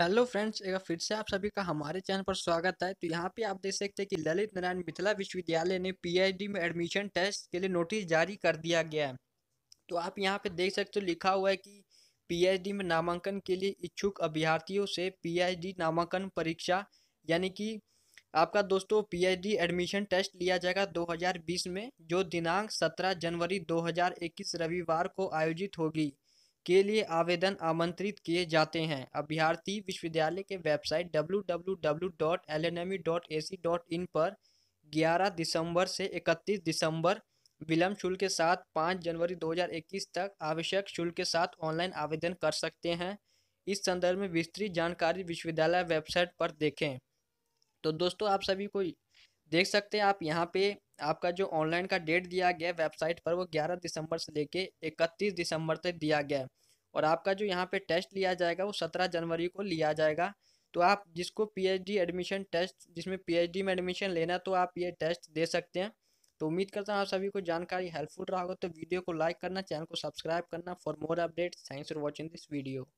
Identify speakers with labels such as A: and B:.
A: hello friends एक फिर से आप सभी का हमारे चैनल पर स्वागत है तो यहाँ पे आप देख सकते हैं कि ललित नारायण मिथिला विश्वविद्यालय ने पीएचडी में एडमिशन टेस्ट के लिए नोटिस जारी कर दिया गया है तो आप यहाँ पे देख सकते हो लिखा हुआ है कि पीएचडी में नामांकन के लिए इच्छुक अभ्यर्थियों से पीएचडी नामांकन परीक्षा यानी कि आपका दोस्तों पी एडमिशन टेस्ट लिया जाएगा दो में जो दिनांक सत्रह जनवरी दो रविवार को आयोजित होगी के लिए आवेदन आमंत्रित किए जाते हैं अभ्यर्थी विश्वविद्यालय के वेबसाइट www.lnmi.ac.in पर 11 दिसंबर से 31 दिसंबर विलम्ब शुल्क के साथ 5 जनवरी 2021 तक आवश्यक शुल्क के साथ ऑनलाइन आवेदन कर सकते हैं इस संदर्भ में विस्तृत जानकारी विश्वविद्यालय वेबसाइट पर देखें तो दोस्तों आप सभी को देख सकते हैं आप यहाँ पे आपका जो ऑनलाइन का डेट दिया गया है वेबसाइट पर वो 11 दिसंबर से लेके 31 दिसंबर तक दिया गया है और आपका जो यहाँ पे टेस्ट लिया जाएगा वो 17 जनवरी को लिया जाएगा तो आप जिसको पीएचडी एडमिशन टेस्ट जिसमें पीएचडी में एडमिशन लेना तो आप ये टेस्ट दे सकते हैं तो उम्मीद करता हूँ आप सभी को जानकारी हेल्पफुल रहा होगा तो वीडियो को लाइक करना चैनल को सब्सक्राइब करना for more updates thanks for watching this video